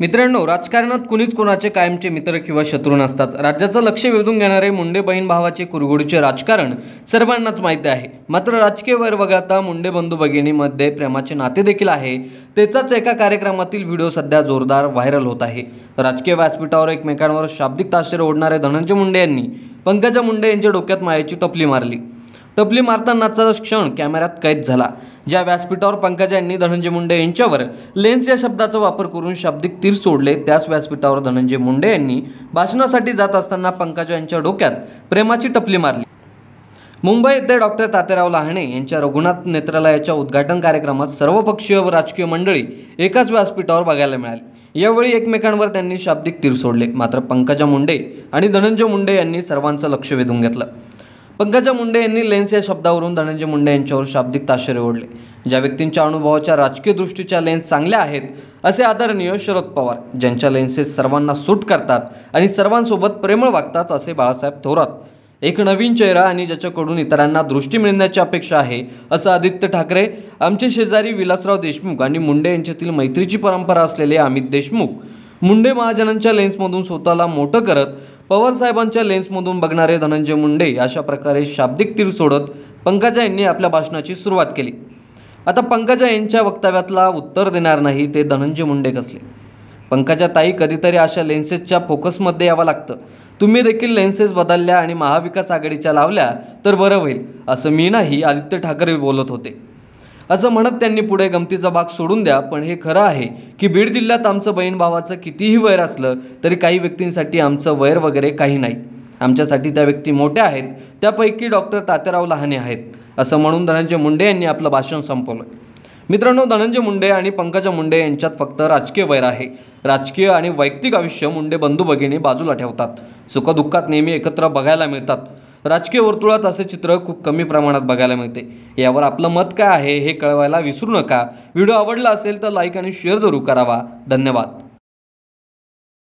मित्रांनो राजकारणात कुणीच कोणाचे कायमचे मित्र किंवा शत्रू नसतात राज्याचं लक्ष वेधून घेणारे मुंडे बहीण भावाचे कुरगुडीचे राजकारण सर्वांनाच माहिती आहे मात्र राजकीय वर वगळता मुंडे बंधू भगिनीमध्ये प्रेमाचे नाते देखील आहे त्याचाच एका कार्यक्रमातील व्हिडिओ सध्या जोरदार व्हायरल होत आहे राजकीय व्यासपीठावर एकमेकांवर शाब्दिक ताशेर ओढणारे धनंजय मुंडे यांनी पंकजा मुंडे यांच्या डोक्यात मायाची टपली मारली टपली मारतानाचा क्षण कॅमेऱ्यात कैद झाला ज्या व्यासपीठावर यांनी धनंजय मुंडे यांच्यावर लेन्स या शब्दाचा वापर करून शाब्दिक तीर सोडले त्याच व्यासपीठावर धनंजय मुंडे यांनी भाषणासाठी जात असताना पंकजा यांच्या डोक्यात प्रेमाची टपली मारली मुंबई येथे डॉक्टर तातेराव लहाणे यांच्या रघुनाथ नेत्रालयाच्या उद्घाटन कार्यक्रमात सर्वपक्षीय व राजकीय मंडळी एकाच व्यासपीठावर बघायला मिळाली यावेळी एकमेकांवर त्यांनी शाब्दिक तीर सोडले मात्र पंकजा मुंडे आणि धनंजय मुंडे यांनी सर्वांचं लक्ष वेधून घेतलं पंकजा मुंडे यांनी लेन्स या शब्दावरून धनंजय मुंडे यांच्यावर शाब्दिक ताशेरे ओढले ज्या व्यक्तींच्या अनुभवाच्या राजकीय दृष्टीच्या लेन्स चांगल्या आहेत असे आदरणीय शरद पवार ज्यांच्या लेन्सेस सर्वांना सूट करतात आणि सर्वांसोबत प्रेमळ वागतात असे बाळासाहेब थोरात एक नवीन चेहरा आणि ज्याच्याकडून इतरांना दृष्टी मिळण्याची अपेक्षा आहे असं आदित्य ठाकरे आमचे शेजारी विलासराव देशमुख आणि मुंडे यांच्यातील मैत्रीची परंपरा असलेले अमित देशमुख मुंडे महाजनांच्या लेन्समधून स्वतःला मोठं करत पवारसाहेबांच्या लेन्समधून बघणारे धनंजय मुंडे अशा प्रकारे शाब्दिक तीर सोडत पंकजा यांनी आपल्या भाषणाची सुरुवात केली आता पंकजा यांच्या वक्तव्यातला उत्तर देणार नाही ते धनंजय मुंडे कसले पंकजा ताई कधीतरी अशा लेन्सेसच्या फोकसमध्ये यावं लागतं तुम्ही देखील लेन्सेस बदलल्या आणि महाविकास आघाडीच्या लावल्या तर बरं होईल असं मी नाही आदित्य ठाकरे बोलत होते असं म्हणत त्यांनी पुढे गमतीचा भाग सोडून द्या पण हे खरं आहे की बीड जिल्ह्यात आमचं बहीण भावाचं कितीही वैर असलं तरी काही व्यक्तींसाठी आमचं वैर वगैरे काही नाही आमच्यासाठी त्या व्यक्ती मोठ्या आहेत त्यापैकी डॉक्टर तात्याराव लहाने आहेत असं म्हणून धनंजय मुंडे यांनी आपलं भाषण संपवलं मित्रांनो धनंजय मुंडे आणि पंकजा मुंडे यांच्यात फक्त राजकीय वैर आहे राजकीय आणि वैयक्तिक आयुष्य मुंडे बंधू भगिनी बाजूला ठेवतात सुखदुःखात नेहमी एकत्र बघायला मिळतात राजकीय वर्तुळात असे चित्र खूप कमी प्रमाणात बघायला मिळते यावर आपलं मत काय आहे हे कळवायला विसरू नका व्हिडिओ आवडला असेल तर लाईक आणि शेअर जरूर करावा धन्यवाद